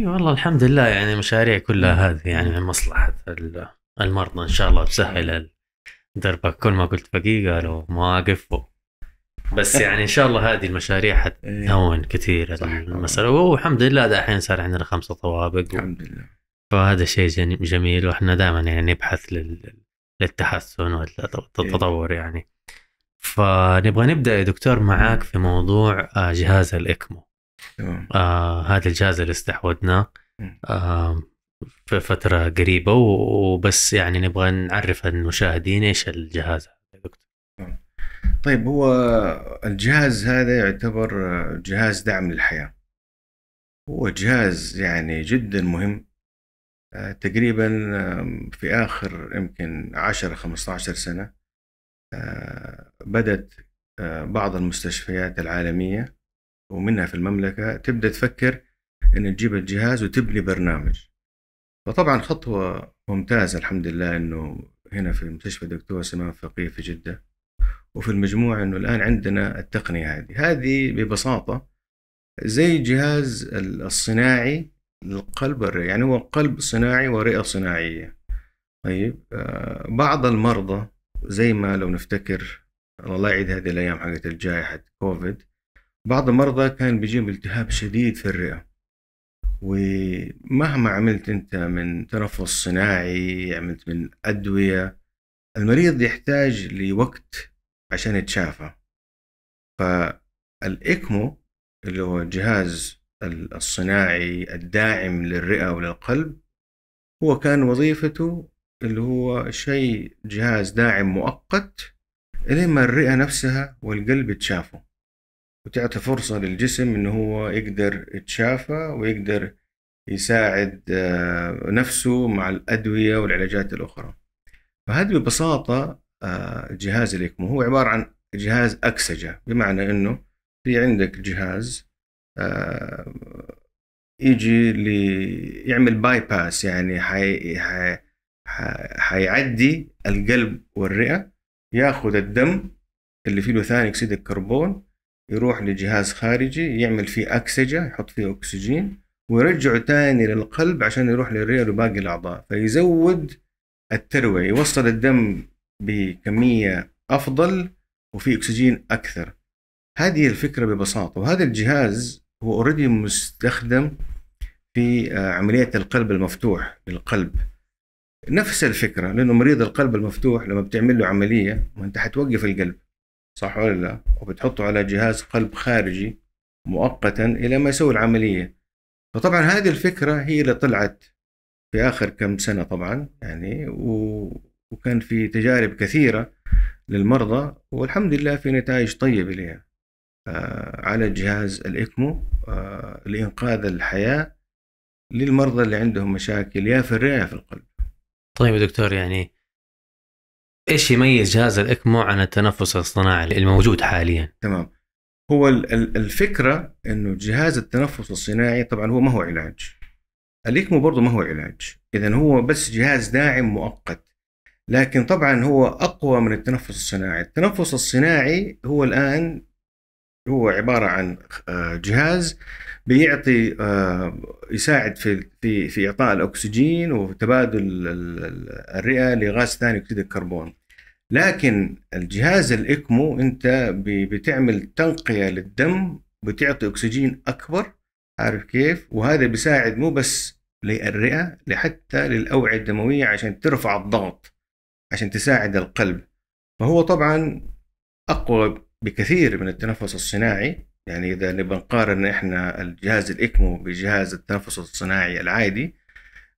اي والله الحمد لله يعني المشاريع كلها هذه يعني من مصلحه المرضى ان شاء الله تسهل دربك كل ما قلت فقيه قالوا مواقف بس يعني ان شاء الله هذه المشاريع حتهون كثير المساله والحمد لله دحين صار عندنا خمسه طوابق الحمد لله فهذا شيء جميل واحنا دائما يعني نبحث للتحسن والتطور يعني فنبغى نبدا يا دكتور معاك في موضوع آه، جهاز الاكمو آه هذا الجهاز اللي استحوذناه آه في فترة قريبة وبس يعني نبغى نعرف المشاهدين ايش الجهاز هذا دكتور. طيب هو الجهاز هذا يعتبر جهاز دعم للحياة. هو جهاز يعني جدا مهم آه، تقريبا في آخر يمكن 10 15 سنة آه، بدأت آه، بعض المستشفيات العالمية ومنها في المملكة تبدأ تفكر أن تجيب الجهاز وتبني برنامج فطبعا خطوة ممتازة الحمد لله أنه هنا في مستشفى دكتور سمان فقيه في جدة وفي المجموع أنه الآن عندنا التقنية هذه هذه ببساطة زي جهاز الصناعي للقلب الرئة يعني هو قلب صناعي ورئة صناعية طيب آه، بعض المرضى زي ما لو نفتكر الله يعيد هذه الأيام حقت الجائحة كوفيد بعض المرضى كان بيجيهم التهاب شديد في الرئة ومهما عملت أنت من تنفس صناعي عملت من أدوية المريض يحتاج لوقت عشان يتشافى فالإكمو اللي هو الجهاز الصناعي الداعم للرئة وللقلب هو كان وظيفته اللي هو شيء جهاز داعم مؤقت لما الرئة نفسها والقلب تشافوا وتعطي فرصة للجسم إن هو يقدر يتشافى ويقدر يساعد آه، نفسه مع الأدوية والعلاجات الأخرى فهذا ببساطة آه، جهاز الإكمو هو عبارة عن جهاز أكسجة بمعنى إنه في عندك جهاز آه، يجي لي يعمل باي باس يعني حي... حي... حيعدي القلب والرئة ياخذ الدم اللي فيه ثاني أكسيد الكربون يروح لجهاز خارجي يعمل فيه أكسجة يحط فيه أكسجين ويرجعه تاني للقلب عشان يروح للرئة وباقي الأعضاء فيزود التروية يوصل الدم بكمية أفضل وفي أكسجين أكثر هذه الفكرة ببساطة وهذا الجهاز هو اوريدي مستخدم في آه، عملية القلب المفتوح للقلب نفس الفكرة لأنه مريض القلب المفتوح لما بتعمل له عملية ما أنت حتوقف القلب صح ولا لا وبتحطه على جهاز قلب خارجي مؤقتا الى ما يسوي العمليه فطبعا هذه الفكره هي اللي طلعت في اخر كم سنه طبعا يعني و... وكان في تجارب كثيره للمرضى والحمد لله في نتائج طيبه لها آه على جهاز الاكمو آه لانقاذ الحياه للمرضى اللي عندهم مشاكل يا في الرئه في القلب. طيب دكتور يعني ايش يميز جهاز الاكمو عن التنفس الصناعي الموجود حاليا؟ تمام هو الفكره انه جهاز التنفس الصناعي طبعا هو ما هو علاج الاكمو برضه ما هو علاج اذا هو بس جهاز داعم مؤقت لكن طبعا هو اقوى من التنفس الصناعي التنفس الصناعي هو الان هو عباره عن آه، جهاز بيعطي آه، يساعد في في في اعطاء الاكسجين وتبادل الرئه لغاز ثاني اكسيد الكربون لكن الجهاز الاكمو انت بتعمل تنقيه للدم بتعطي اكسجين اكبر عارف كيف وهذا بيساعد مو بس للرئه لحتى للاوعيه الدمويه عشان ترفع الضغط عشان تساعد القلب فهو طبعا اقوى بكثير من التنفس الصناعي يعني اذا نبغى نقارن احنا الجهاز الاكمو بجهاز التنفس الصناعي العادي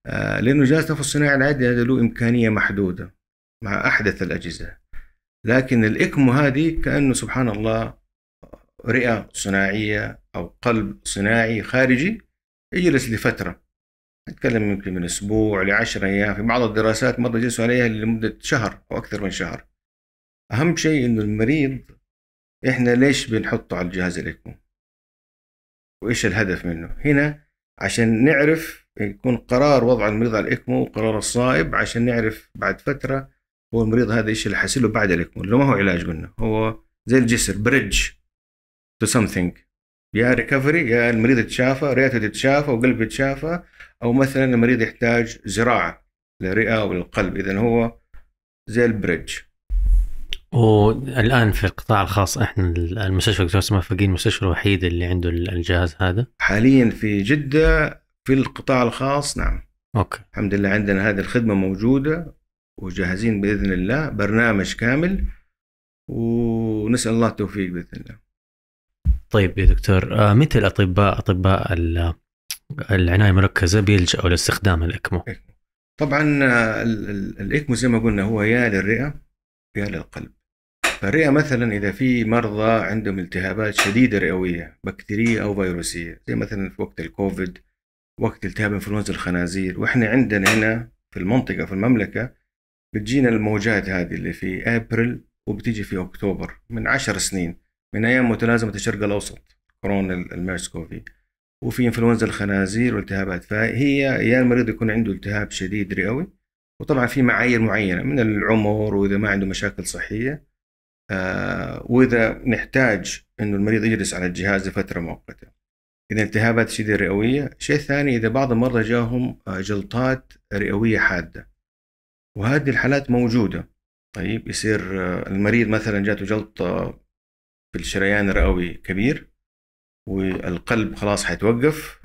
آه، لانه جهاز التنفس الصناعي العادي هذا له امكانيه محدوده مع أحدث الأجهزة لكن الإكمو هذه كأنه سبحان الله رئة صناعية أو قلب صناعي خارجي يجلس لفترة نتكلم يمكن من أسبوع لعشرة أيام في بعض الدراسات مرة جلسوا عليها لمدة شهر أو أكثر من شهر أهم شيء إنه المريض إحنا ليش بنحطه على الجهاز الإكمو وإيش الهدف منه هنا عشان نعرف يكون قرار وضع المريض على الإكمو قرار الصائب عشان نعرف بعد فترة هو المريض هذا ايش اللي له بعد الكمون لو ما هو علاج قلنا هو زي الجسر بريدج تو سمثينج يا ريكفري يا المريض يتشافى رئته تتشافى وقلب يتشافى او مثلا المريض يحتاج زراعه للرئه للقلب اذا هو زي البريدج والان في القطاع الخاص احنا المستشفى دكتور سماح فقيه المستشفى الوحيد اللي عنده الجهاز هذا حاليا في جده في القطاع الخاص نعم اوكي الحمد لله عندنا هذه الخدمه موجوده وجاهزين باذن الله برنامج كامل ونسال الله التوفيق باذن الله. طيب يا دكتور آه، متى الاطباء اطباء العنايه المركزه بيلجأوا لاستخدام الاكمو؟ طبعا آه، الاكمو زي ما قلنا هو يا للرئه يا للقلب. فالرئه مثلا اذا في مرضى عندهم التهابات شديده رئويه بكتيريه او فيروسيه زي مثلا في وقت الكوفيد وقت التهاب انفلونزا الخنازير واحنا عندنا هنا في المنطقه في المملكه بتجينا الموجات هذه اللي في ابريل وبتيجي في اكتوبر من عشر سنين من ايام متلازمه الشرق الاوسط كورونا الميرس كوفي وفي انفلونزا الخنازير والتهابات فهي يا المريض يكون عنده التهاب شديد رئوي وطبعا في معايير معينه من العمر واذا ما عنده مشاكل صحيه آه، واذا نحتاج انه المريض يجلس على الجهاز لفتره مؤقته اذا التهابات شديده رئويه شيء ثاني اذا بعض المرضى جاهم آه، جلطات رئويه حاده وهذه الحالات موجودة طيب يصير آه، المريض مثلا جاته جلطة في الشريان الرئوي كبير والقلب خلاص حيتوقف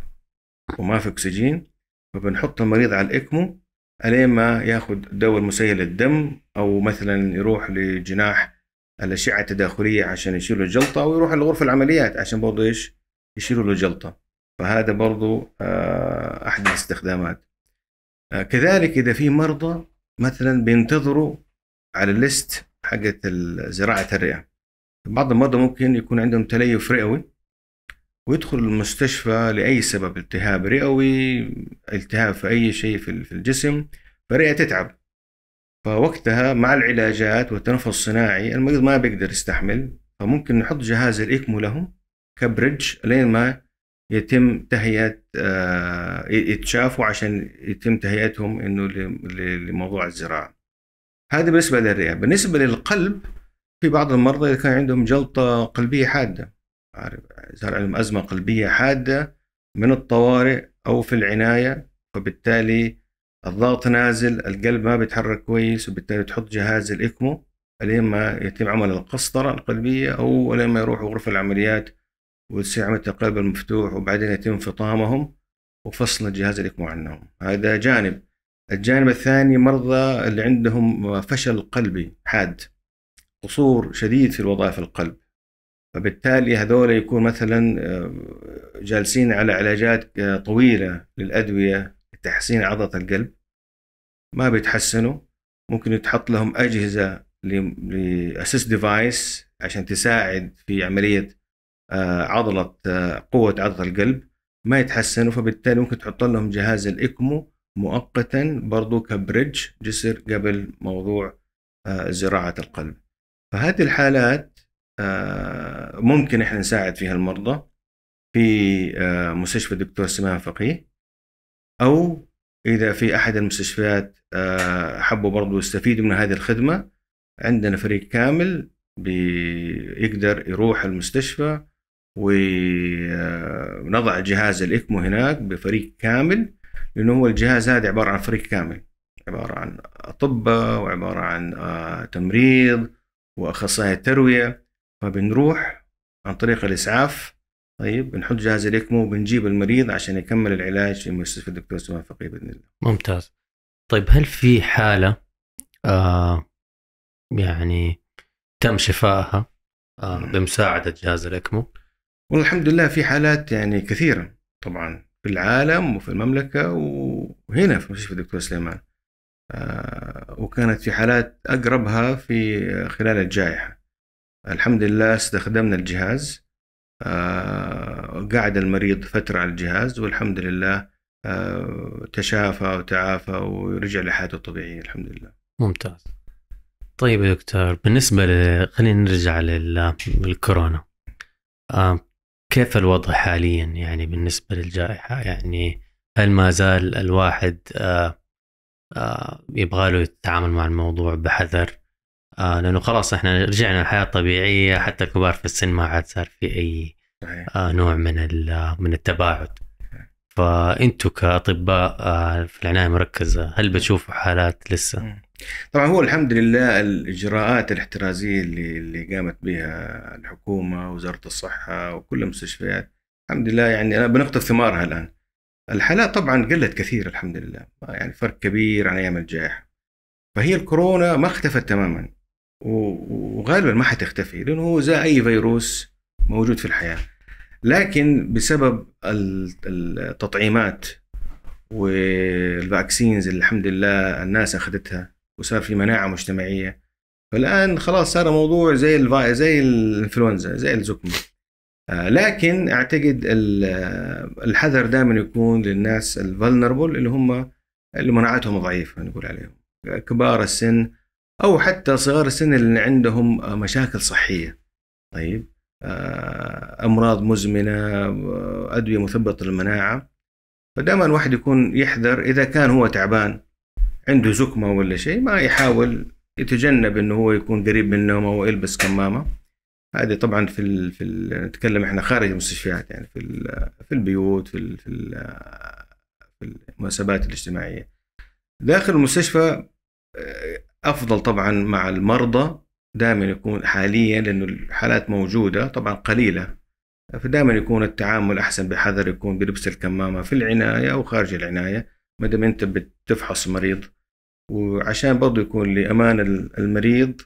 وما في أكسجين فبنحط المريض على الإكمو ألين ما ياخذ دواء مسيل الدم أو مثلا يروح لجناح الأشعة التداخلية عشان يشيلوا الجلطة أو يروح لغرفة العمليات عشان برضه إيش يشيلوا له الجلطة فهذا برضه آه، أحد الاستخدامات آه، كذلك إذا في مرضى مثلا بينتظروا على الليست حقت زراعه الرئه بعض المرضى ممكن يكون عندهم تليف رئوي ويدخل المستشفى لاي سبب التهاب رئوي التهاب في اي شيء في الجسم فرئه تتعب فوقتها مع العلاجات والتنفس الصناعي المريض ما بيقدر يستحمل فممكن نحط جهاز الاكمو لهم كبريدج لين ما يتم تهيئه آه، يتشافوا عشان يتم تهيئتهم انه لموضوع الزراعه. هذا بالنسبه للرئه، بالنسبه للقلب في بعض المرضى اذا كان عندهم جلطه قلبيه حاده عارف صار عندهم ازمه قلبيه حاده من الطوارئ او في العنايه فبالتالي الضغط نازل القلب ما بيتحرك كويس وبالتالي تحط جهاز الاكمو لين ما يتم عمل القسطره القلبيه او لين ما يروحوا غرفه العمليات واستعمة القلب المفتوح وبعدين يتم فطامهم وفصل الجهاز الإكمو عنهم هذا جانب الجانب الثاني مرضى اللي عندهم فشل قلبي حاد قصور شديد في الوظائف القلب فبالتالي هذول يكون مثلا آه، جالسين على علاجات آه، طويلة للأدوية لتحسين عضلة القلب ما بيتحسنوا ممكن يتحط لهم أجهزة لأسيس ديفايس عشان تساعد في عملية آه، عضله آه، قوه عضله القلب ما يتحسنوا فبالتالي ممكن تحط لهم جهاز الاكمو مؤقتا برضو كبريدج جسر قبل موضوع آه، زراعه القلب فهذه الحالات ممكن احنا نساعد فيها المرضى في مستشفى الدكتور سمان فقيه او اذا في احد المستشفيات حبوا برضو يستفيدوا من هذه الخدمه عندنا فريق كامل بيقدر يروح المستشفى ونضع جهاز الاكمو هناك بفريق كامل لانه هو الجهاز هذا عباره عن فريق كامل عباره عن اطباء وعباره عن آه، تمريض واخصائي ترويه فبنروح عن طريق الاسعاف طيب بنحط جهاز الاكمو وبنجيب المريض عشان يكمل العلاج في مستشفى الدكتور سليمان فقيه باذن الله. ممتاز. طيب هل في حاله آه يعني تم شفائها آه بمساعده جهاز الاكمو؟ والحمد لله في حالات يعني كثيرة طبعا في العالم وفي المملكة وهنا في مستشفى الدكتور سليمان آه، وكانت في حالات أقربها في خلال الجائحة الحمد لله استخدمنا الجهاز آه، قعد المريض فترة على الجهاز والحمد لله آه، تشافى وتعافى ورجع لحياته الطبيعية الحمد لله ممتاز طيب يا دكتور بالنسبة خلينا نرجع للكورونا كيف الوضع حاليا يعني بالنسبه للجائحه يعني هل ما زال الواحد آه، آه، يبغى له يتعامل مع الموضوع بحذر آه، لانه خلاص احنا رجعنا الحياه الطبيعيه حتى الكبار في السن ما عاد صار في اي نوع من من التباعد فانتوا كاطباء آه، في العنايه المركزه هل بتشوفوا حالات لسه؟ طبعا هو الحمد لله الاجراءات الاحترازيه اللي اللي قامت بها الحكومه وزاره الصحه وكل المستشفيات الحمد لله يعني انا بنقطه ثمارها الان. الحالات طبعا قلت كثير الحمد لله يعني فرق كبير عن ايام الجائحه. فهي الكورونا ما اختفت تماما وغالبا ما حتختفي لانه هو زي اي فيروس موجود في الحياه. لكن بسبب التطعيمات والفاكسينز اللي الحمد لله الناس اخذتها وصار في مناعه مجتمعيه فالان خلاص صار موضوع زي الفا... زي الانفلونزا زي الزكمه آه، لكن اعتقد الحذر دائما يكون للناس الفلنربل اللي هم اللي مناعتهم ضعيفه نقول عليهم كبار السن او حتى صغار السن اللي عندهم مشاكل صحيه طيب آه، امراض مزمنه آه، ادويه مثبطه المناعه فدائما الواحد يكون يحذر اذا كان هو تعبان عنده زكمه ولا شيء ما يحاول يتجنب انه هو يكون قريب من النوم او يلبس كمامه هذه طبعا في الـ في الـ نتكلم احنا خارج المستشفيات يعني في في البيوت في في, في المناسبات الاجتماعيه داخل المستشفى آه، افضل طبعا مع المرضى دائما يكون حاليا لأنه الحالات موجودة طبعا قليلة فدائما يكون التعامل أحسن بحذر يكون بلبس الكمامة في العناية أو خارج العناية ما دام أنت بتفحص مريض وعشان برضه يكون لأمان المريض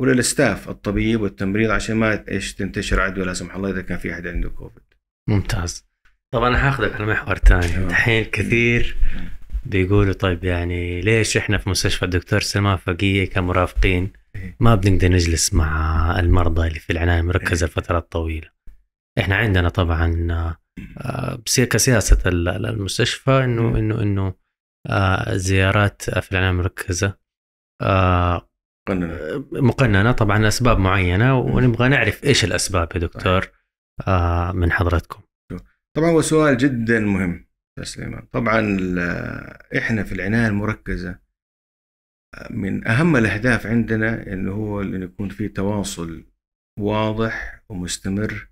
وللستاف الطبيب والتمريض عشان ما ايش تنتشر عدوى لا سمح الله اذا كان في احد عنده كوفيد. ممتاز. طبعا انا حاخذك على محور ثاني، الحين كثير بيقولوا طيب يعني ليش احنا في مستشفى الدكتور سلمان فقيه كمرافقين ما بنقدر نجلس مع المرضى اللي في العنايه المركزه إيه. لفترات طويله احنا عندنا طبعا آه، كسياسه المستشفى انه إيه. انه انه آه، زيارات في العنايه المركزه آه، مقننه مقننه طبعا لاسباب معينه إيه. ونبغى نعرف ايش الاسباب يا دكتور من حضرتكم طبعا هو سؤال جدا مهم يا سليمان طبعا احنا في العنايه المركزه من أهم الأهداف عندنا إنه هو إنه يكون في تواصل واضح ومستمر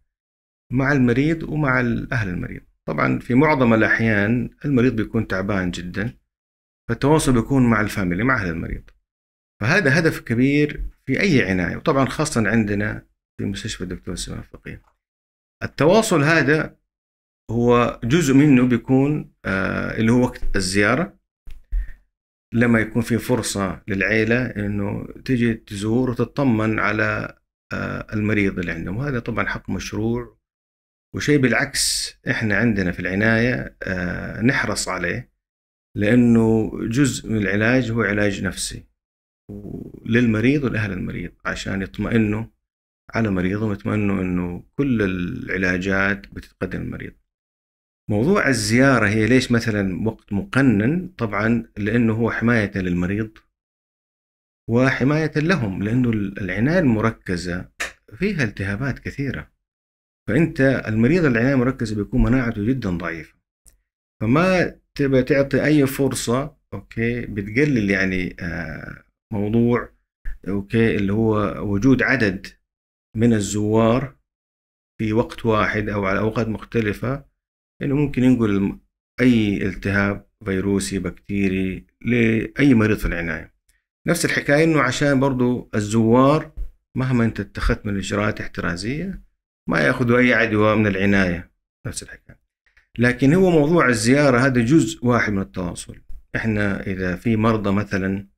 مع المريض ومع أهل المريض طبعا في معظم الأحيان المريض بيكون تعبان جدا فالتواصل بيكون مع الفاميلي مع أهل المريض فهذا هدف كبير في أي عناية وطبعا خاصة عندنا في مستشفى الدكتور سليمان الفقيه التواصل هذا هو جزء منه بيكون آه اللي هو وقت الزيارة لما يكون في فرصة للعيلة أنه تجي تزور وتطمن على آه، المريض اللي عندهم وهذا طبعا حق مشروع وشيء بالعكس احنا عندنا في العناية آه، نحرص عليه لأنه جزء من العلاج هو علاج نفسي للمريض ولأهل المريض عشان يطمئنوا على مريضهم يطمئنوا أنه كل العلاجات بتتقدم المريض موضوع الزيارة هي ليش مثلا وقت مقنن طبعا لأنه هو حماية للمريض وحماية لهم لأنه العناية المركزة فيها التهابات كثيرة فأنت المريض العناية المركزة بيكون مناعته جدا ضعيفة فما تبى تعطي أي فرصة أوكي بتقلل يعني آه، موضوع أوكي اللي هو وجود عدد من الزوار في وقت واحد أو على أوقات مختلفة اللي يعني ممكن ينقل أي التهاب فيروسي بكتيري لأي مريض في العناية نفس الحكاية إنه عشان برضو الزوار مهما أنت اتخذت من إجراءات احترازية ما يأخذوا أي عدوى من العناية نفس الحكاية لكن هو موضوع الزيارة هذا جزء واحد من التواصل إحنا إذا في مرضى مثلا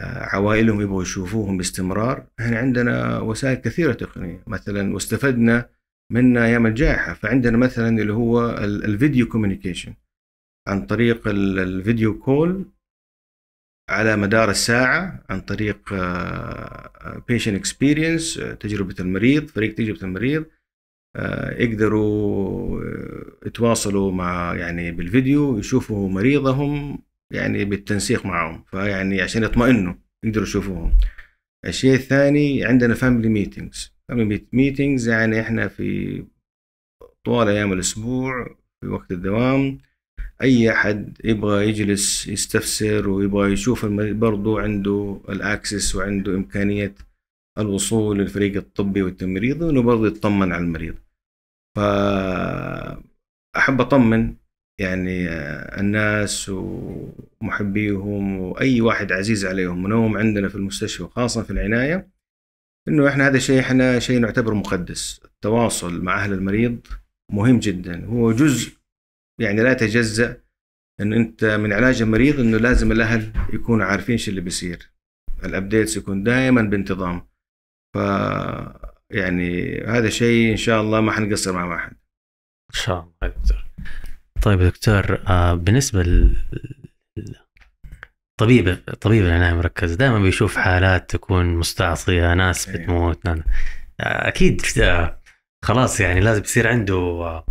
آه، عوائلهم يبغوا يشوفوهم باستمرار احنا عندنا وسائل كثيرة تقنية مثلا واستفدنا من ايام الجائحه فعندنا مثلا اللي هو الفيديو كوميونيكيشن عن طريق الفيديو كول على مدار الساعة عن طريق آه، patient experience تجربة المريض فريق تجربة المريض آه، يقدروا آه، يتواصلوا مع يعني بالفيديو يشوفوا مريضهم يعني بالتنسيق معهم فيعني عشان يطمئنوا يقدروا يشوفوهم الشيء الثاني عندنا family meetings ميتينجز يعني احنا في طوال ايام الاسبوع في وقت الدوام اي احد يبغى يجلس يستفسر ويبغى يشوف برضو عنده الاكسس وعنده امكانية الوصول للفريق الطبي والتمريض انه برضو يطمن على المريض ف احب اطمن يعني آه، الناس ومحبيهم واي واحد عزيز عليهم منوم عندنا في المستشفى وخاصه في العنايه انه احنا هذا شيء احنا شيء نعتبره مقدس التواصل مع اهل المريض مهم جدا هو جزء يعني لا يتجزا ان انت من علاج المريض انه لازم الاهل يكونوا عارفين ايش اللي بيصير الابديتس يكون دائما بانتظام ف يعني هذا شيء ان شاء الله ما حنقصر مع احد ان شاء الله دكتور طيب دكتور آه، بالنسبه طبيب طبيب العنايه المركزه دائما بيشوف حالات تكون مستعصيه ناس إيه. بتموت نانا. اكيد آه، خلاص يعني لازم يصير عنده آه،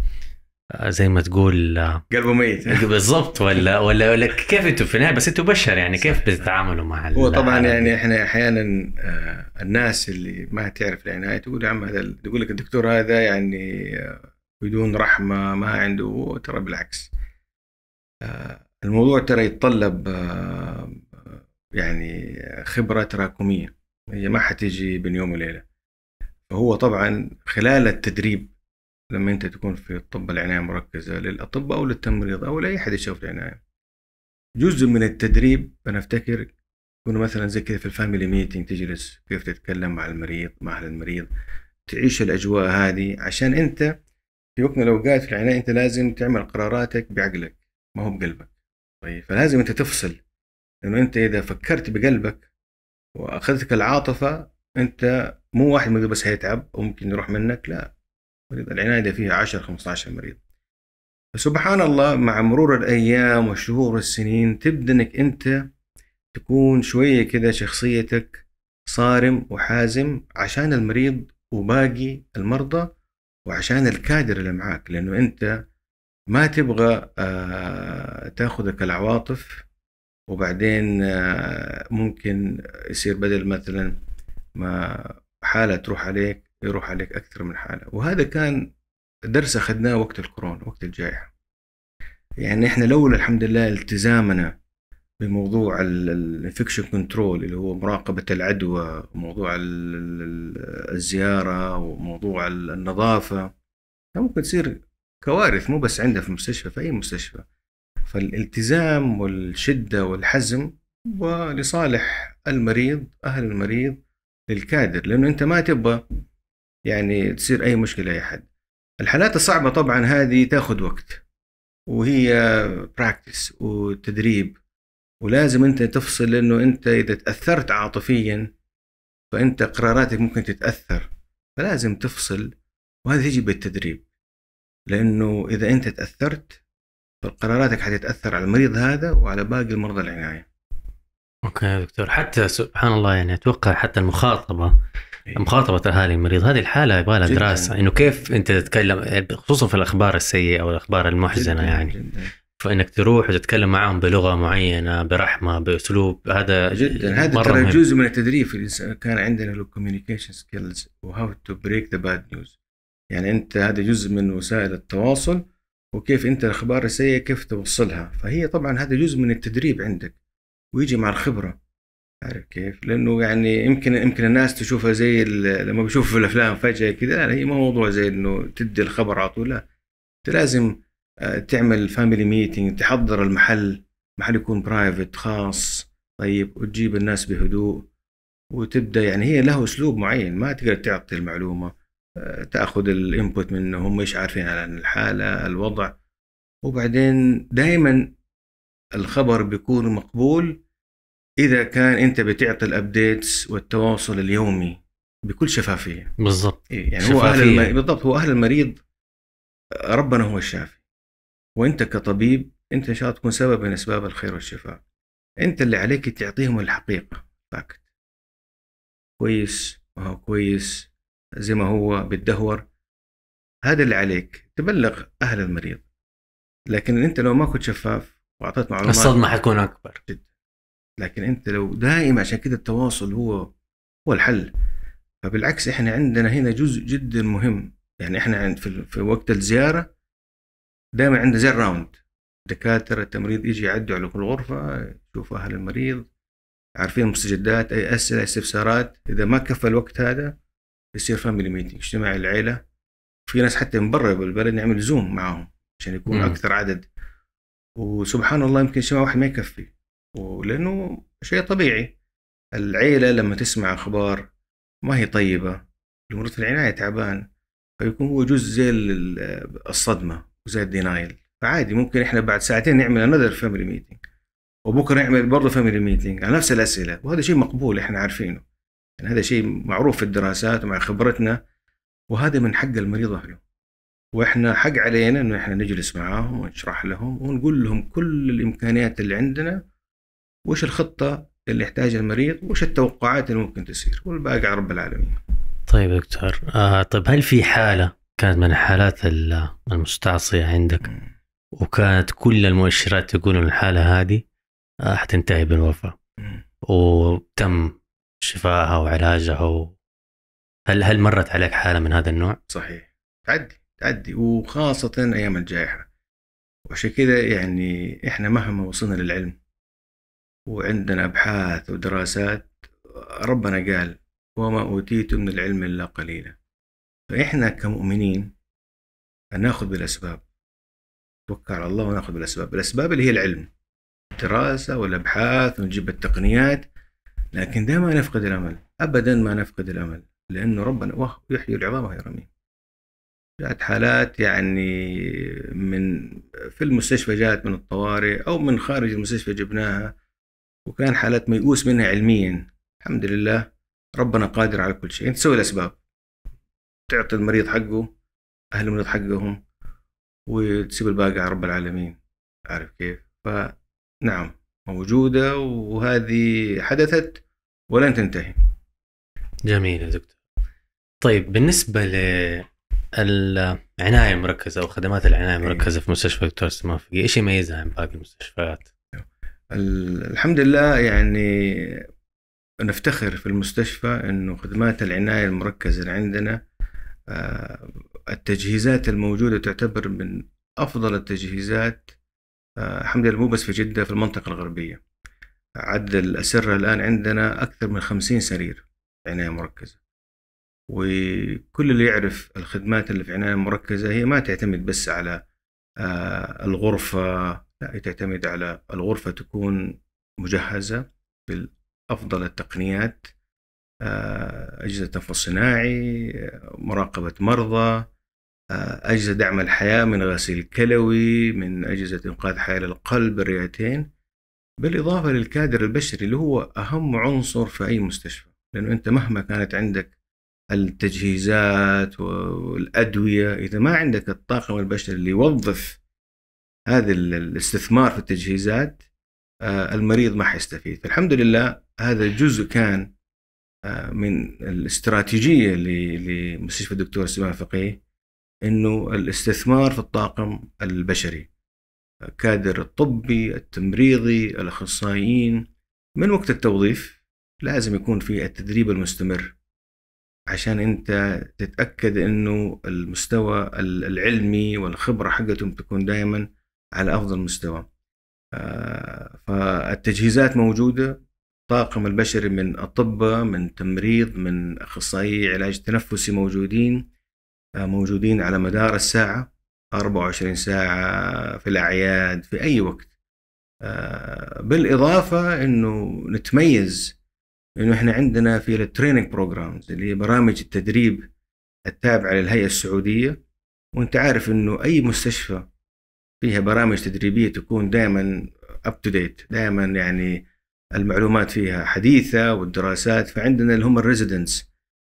آه، زي ما تقول قلبه ميت بالضبط ولا ولا ولا كيف انتم في النهايه بس انتم بشر يعني كيف بتتعاملوا مع هو طبعا يعني احنا احيانا الناس اللي ما تعرف العنايه تقول يا عم هذا تقول لك الدكتور هذا يعني بدون رحمه ما عنده ترى بالعكس الموضوع ترى يتطلب آه، يعني خبرة تراكمية هي ما حتيجي بين يوم وليلة فهو طبعا خلال التدريب لما انت تكون في الطب العناية المركزة للأطباء أو للتمريض أو لأي حد يشوف العناية جزء من التدريب أنا أفتكر يكون مثلا زي كذا في الفاميلي ميتنج تجلس كيف تتكلم مع المريض مع أهل المريض تعيش الأجواء هذه عشان أنت في وقت من الأوقات في العناية أنت لازم تعمل قراراتك بعقلك ما هو بقلبك طيب فلازم انت تفصل لانه انت اذا فكرت بقلبك واخذتك العاطفه انت مو واحد مريض بس هيتعب وممكن يروح منك لا العنايه فيها 10 15 مريض فسبحان الله مع مرور الايام والشهور والسنين تبدا انك انت تكون شويه كذا شخصيتك صارم وحازم عشان المريض وباقي المرضى وعشان الكادر اللي معاك لانه انت ما تبغى آه، تاخذك العواطف وبعدين آه، ممكن يصير بدل مثلا ما حالة تروح عليك يروح عليك أكثر من حالة وهذا كان درس أخذناه وقت الكورونا وقت الجائحة يعني إحنا لولا الحمد لله التزامنا بموضوع الانفكشن كنترول اللي هو مراقبة العدوى وموضوع الزيارة وموضوع النظافة ممكن تصير كوارث مو بس عندنا في المستشفى في اي مستشفى فالالتزام والشده والحزم ولصالح المريض اهل المريض للكادر لانه انت ما تبغى يعني تصير اي مشكله اي حد الحالات الصعبه طبعا هذه تاخذ وقت وهي براكتس وتدريب ولازم انت تفصل لانه انت اذا تاثرت عاطفيا فانت قراراتك ممكن تتاثر فلازم تفصل وهذا يجي بالتدريب لانه اذا انت تاثرت فقراراتك حتتاثر على المريض هذا وعلى باقي المرضى العنايه. اوكي يا دكتور حتى سبحان الله يعني اتوقع حتى المخاطبه إيه. مخاطبة اهالي المريض هذه الحالة يبغى لها دراسة انه كيف انت تتكلم خصوصا في الاخبار السيئة او الاخبار المحزنة جداً يعني جداً. فانك تروح وتتكلم معهم بلغة معينة برحمة باسلوب هذا جدا هذا ترى جزء من التدريب كان عندنا لو سكيلز وهاو تو بريك ذا باد نيوز يعني انت هذا جزء من وسائل التواصل وكيف انت الاخبار السيئه كيف توصلها فهي طبعا هذا جزء من التدريب عندك ويجي مع الخبره عارف كيف؟ لانه يعني يمكن يمكن الناس تشوفها زي لما بيشوفوا في الافلام فجاه كذا لا هي ما موضوع زي انه تدي الخبر على طول لا انت لازم آه، تعمل فاميلي ميتنج تحضر المحل محل يكون برايفت خاص طيب وتجيب الناس بهدوء وتبدا يعني هي له اسلوب معين ما تقدر تعطي المعلومه تاخذ الانبوت منه هم مش عارفين عن الحاله الوضع وبعدين دائما الخبر بيكون مقبول اذا كان انت بتعطي الابديتس والتواصل اليومي بكل شفافيه بالضبط إيه، يعني شفافية. هو اهل المريض بالضبط هو اهل المريض ربنا هو الشافي وانت كطبيب انت ان شاء الله تكون سبب من اسباب الخير والشفاء انت اللي عليك تعطيهم الحقيقه فاكت كويس ما هو كويس زي ما هو بتدهور هذا اللي عليك تبلغ أهل المريض لكن أنت لو ما كنت شفاف وأعطيت معلومات الصدمة حتكون أكبر جدا لكن أنت لو دائما عشان كده التواصل هو هو الحل فبالعكس احنا عندنا هنا جزء جدا مهم يعني احنا عند في, في وقت الزياره دائما عندنا زي الراوند دكاتره التمريض يجي يعدوا على كل غرفه يشوف اهل المريض عارفين المستجدات اي اسئله استفسارات اذا ما كفى الوقت هذا يصير فاميلي ميتنج اجتماع العيله في ناس حتى من برا بالبلد نعمل زوم معاهم عشان يكون اكثر عدد وسبحان الله يمكن اجتماع واحد ما يكفي ولانه شيء طبيعي العيله لما تسمع اخبار ما هي طيبه مرات العنايه تعبان فيكون هو جزء زي الصدمه وزي الدينايل فعادي ممكن احنا بعد ساعتين نعمل انذر فاميلي ميتنج وبكره نعمل برضه فاميلي ميتنج على نفس الاسئله وهذا شيء مقبول احنا عارفينه يعني هذا شيء معروف في الدراسات ومع خبرتنا وهذا من حق المريض اهله واحنا حق علينا انه احنا نجلس معاهم ونشرح لهم ونقول لهم كل الامكانيات اللي عندنا وايش الخطه اللي يحتاجها المريض وايش التوقعات اللي ممكن تصير والباقي على رب العالمين. طيب دكتور آه طيب هل في حاله كانت من الحالات المستعصيه عندك وكانت كل المؤشرات تقول ان الحاله هذه آه، حتنتهي بالوفاه وتم شفائها وعلاجها و... هل هل مرت عليك حاله من هذا النوع؟ صحيح تعدي تعدي وخاصه ايام الجائحه وعشان كذا يعني احنا مهما وصلنا للعلم وعندنا ابحاث ودراسات ربنا قال وما اوتيتم من العلم الا قليلا فاحنا كمؤمنين ناخذ بالاسباب توكل على الله وناخذ بالاسباب الاسباب اللي هي العلم الدراسه والابحاث ونجيب التقنيات لكن دائما نفقد الأمل أبدا ما نفقد الأمل لأنه ربنا يحيي العظام وهي رميم جاءت حالات يعني من في المستشفى جاءت من الطوارئ أو من خارج المستشفى جبناها وكان حالات ميؤوس منها علميا الحمد لله ربنا قادر على كل شيء تسوي الأسباب تعطي المريض حقه أهل المريض حقهم وتسيب الباقي على رب العالمين عارف كيف فنعم موجودة وهذه حدثت ولن تنتهي جميل يا دكتور طيب بالنسبه للعنايه العنايه المركزه او خدمات العنايه إيه. المركزه في مستشفى دكتور السمافقي ايش يميزها عن باقي المستشفيات؟ الحمد لله يعني نفتخر في المستشفى انه خدمات العنايه المركزه اللي عندنا آه، التجهيزات الموجوده تعتبر من افضل التجهيزات آه، الحمد لله مو بس في جده في المنطقه الغربيه عدد الأسرة الآن عندنا أكثر من خمسين سرير عناية مركزة وكل اللي يعرف الخدمات اللي في عناية مركزة هي ما تعتمد بس على آه، الغرفة لا تعتمد على الغرفة تكون مجهزة بأفضل التقنيات آه، أجهزة تنفس صناعي مراقبة مرضى آه، أجهزة دعم الحياة من غسيل كلوي من أجهزة إنقاذ حياة للقلب الرئتين بالإضافة للكادر البشري اللي هو أهم عنصر في أي مستشفى لأنه أنت مهما كانت عندك التجهيزات والأدوية إذا ما عندك الطاقم البشري اللي يوظف هذا الاستثمار في التجهيزات آه، المريض ما حيستفيد الحمد لله هذا جزء كان آه، من الاستراتيجية لمستشفى الدكتور سليمان فقيه أنه الاستثمار في الطاقم البشري الكادر الطبي التمريضي الأخصائيين من وقت التوظيف لازم يكون في التدريب المستمر عشان انت تتأكد انه المستوى العلمي والخبرة حقتهم تكون دائما على أفضل مستوى آه، فالتجهيزات موجودة الطاقم البشري من أطباء من تمريض من أخصائي علاج تنفسي موجودين آه، موجودين على مدار الساعة 24 ساعة في الأعياد في أي وقت آه، بالإضافة أنه نتميز أنه إحنا عندنا في التريننج بروجرامز اللي هي برامج التدريب التابعة للهيئة السعودية وأنت عارف أنه أي مستشفى فيها برامج تدريبية تكون دائما اب تو ديت دائما يعني المعلومات فيها حديثة والدراسات فعندنا اللي هم الريزيدنتس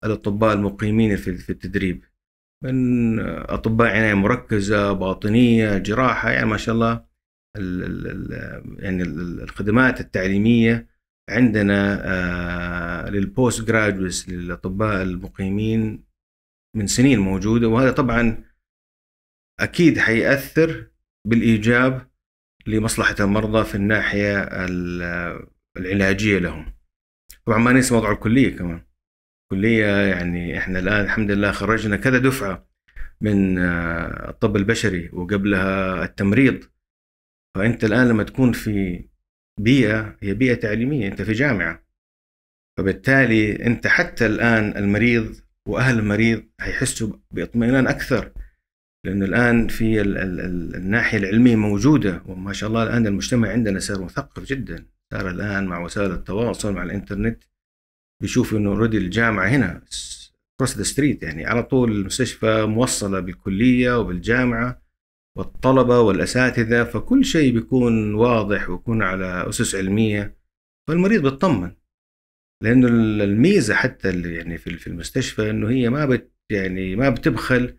الأطباء المقيمين في التدريب من اطباء عنايه مركزه باطنيه جراحه يعني ما شاء الله ال ال يعني الخدمات التعليميه عندنا آه، للبوست جرادويس للاطباء المقيمين من سنين موجوده وهذا طبعا اكيد حيأثر بالايجاب لمصلحه المرضى في الناحيه العلاجيه لهم. طبعا ما ننسى موضوع الكليه كمان. كلية يعني احنا الآن الحمد لله خرجنا كذا دفعة من آه، الطب البشري وقبلها التمريض فأنت الآن لما تكون في بيئة هي بيئة تعليمية أنت في جامعة فبالتالي أنت حتى الآن المريض وأهل المريض هيحسوا باطمئنان أكثر لأنه الآن في الـ الـ الـ الناحية العلمية موجودة وما شاء الله الآن المجتمع عندنا صار مثقف جدا صار الآن مع وسائل التواصل مع الإنترنت بيشوف انه اوريدي الجامعه هنا كروس ذا ستريت يعني على طول المستشفى موصله بالكليه وبالجامعه والطلبه والاساتذه فكل شيء بيكون واضح ويكون على اسس علميه فالمريض بيطمن لانه الميزه حتى اللي يعني في المستشفى انه هي ما بت يعني ما بتبخل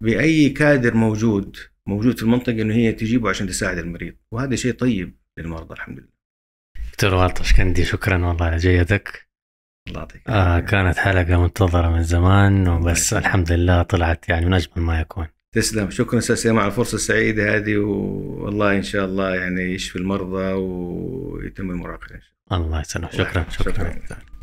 باي كادر موجود موجود في المنطقه انه هي تجيبه عشان تساعد المريض وهذا شيء طيب للمرضى الحمد لله دكتور والطش كندي شكرا والله على جيدك الله يعطيك آه كانت حلقه منتظره من زمان وبس مم. الحمد لله طلعت يعني من اجمل ما يكون تسلم شكرا استاذ مع الفرصه السعيده هذه والله ان شاء الله يعني يشفي المرضى ويتم المراقبه الله يسلمك شكرا شكرا, شكرا. شكرا.